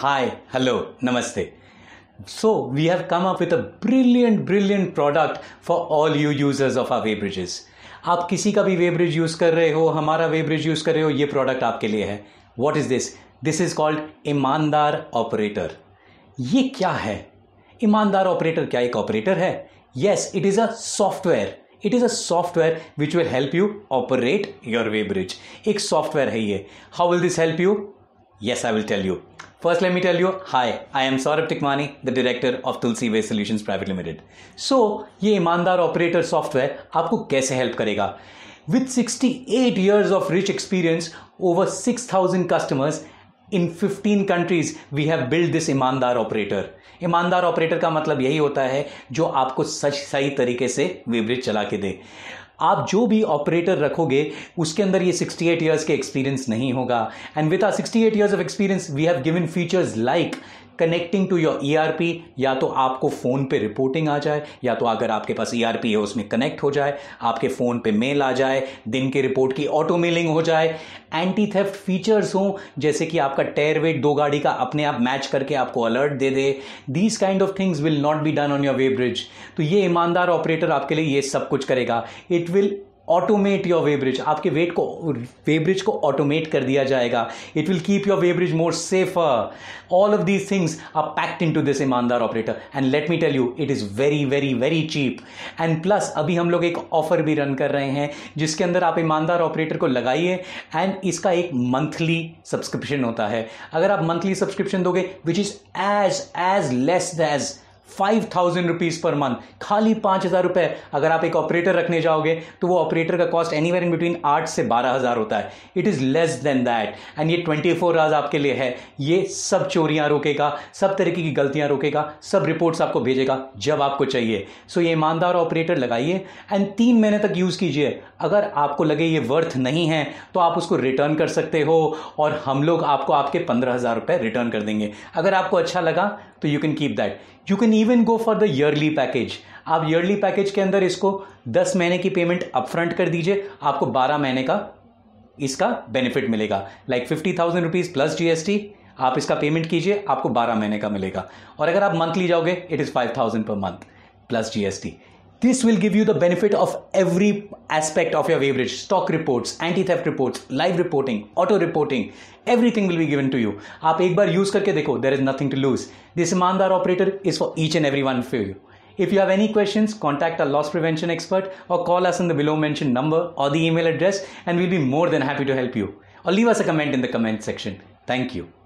Hi, hello, namaste. So, we have come up with a brilliant, brilliant product for all you users of our वेब्रिजेस आप किसी का भी वेब्रिज use कर रहे हो हमारा वेब्रिज यूज़ कर रहे हो ये प्रोडक्ट आपके लिए है what is this this is called Imandaar operator ये क्या है ईमानदार ऑपरेटर क्या एक ऑपरेटर है yes it is a software it is a software which will help you operate your weighbridge एक सॉफ्टवेयर है ये how will this help you yes I will tell you First, let me tell you, hi, I am Saurabh Tikmani, the director of Tulsi Way Solutions Private Limited. So, ये ईमानदार operator software आपको कैसे help करेगा With 68 years of rich experience, over 6,000 customers in 15 countries, we have built this ईमानदार operator. ईमानदार operator का मतलब यही होता है जो आपको सच सही तरीके से वेबरेज चला के दे आप जो भी ऑपरेटर रखोगे उसके अंदर ये 68 एट ईयर्स के एक्सपीरियंस नहीं होगा and with our 68 eight years of experience we have given features like connecting to your ERP या तो आपको फ़ोन पे रिपोर्टिंग आ जाए या तो अगर आपके पास ईआरपी e है उसमें कनेक्ट हो जाए आपके फ़ोन पे मेल आ जाए दिन की रिपोर्ट की ऑटो मेलिंग हो जाए एंटी थेफ्ट फीचर्स हों जैसे कि आपका टेयर वेट दो गाड़ी का अपने आप मैच करके आपको अलर्ट दे दे these kind of things will not be done on your weighbridge तो ये ईमानदार ऑपरेटर आपके लिए ये सब कुछ करेगा it will automate your weighbridge आपके वेट को वेब्रिज को ऑटोमेट कर दिया जाएगा it will keep your weighbridge more safer all of these things are packed into this ईमानदार operator and let me tell you it is very very very cheap and plus अभी हम लोग एक offer भी run कर रहे हैं जिसके अंदर आप ईमानदार ऑपरेटर को लगाइए एंड इसका एक मंथली सब्सक्रिप्शन होता है अगर आप मंथली सब्सक्रिप्शन दोगे which is as as less as five thousand rupees per month खाली पांच हज़ार रुपए अगर आप एक ऑपरेटर रखने जाओगे तो वो ऑपरेटर का कॉस्ट एनी इन बिटवीन आठ से बारह हज़ार होता है it is less than that and ये ट्वेंटी फोर आवर्स आपके लिए है ये सब चोरियां रोकेगा सब तरीके की गलतियां रोकेगा सब रिपोर्ट्स आपको भेजेगा जब आपको चाहिए सो so ये ईमानदार ऑपरेटर लगाइए एंड तीन महीने तक यूज़ कीजिए अगर आपको लगे ये वर्थ नहीं है तो आप उसको रिटर्न कर सकते हो और हम लोग आपको आपके पंद्रह हज़ार रुपये रिटर्न कर देंगे अगर आपको अच्छा लगा तो you can keep that you can even go for the yearly package आप ईयरली पैकेज के अंदर इसको दस महीने की पेमेंट अपफ्रंट कर दीजिए आपको बारह महीने का इसका बेनिफिट मिलेगा like fifty thousand rupees plus GST आप इसका पेमेंट कीजिए आपको बारह महीने का मिलेगा और अगर आप मंथली जाओगे it is five thousand per month plus GST This will give you the benefit of every aspect of your Waybridge stock reports, anti theft reports, live reporting, auto reporting, everything will be given to you. आप एक बार use करके देखो there is nothing to lose. This ईमानदार operator is for each and every one of you. If you have any questions, contact our loss prevention expert or call us on the below mentioned number or the email address, and we'll be more than happy to help you. Or leave us a comment in the comment section. Thank you.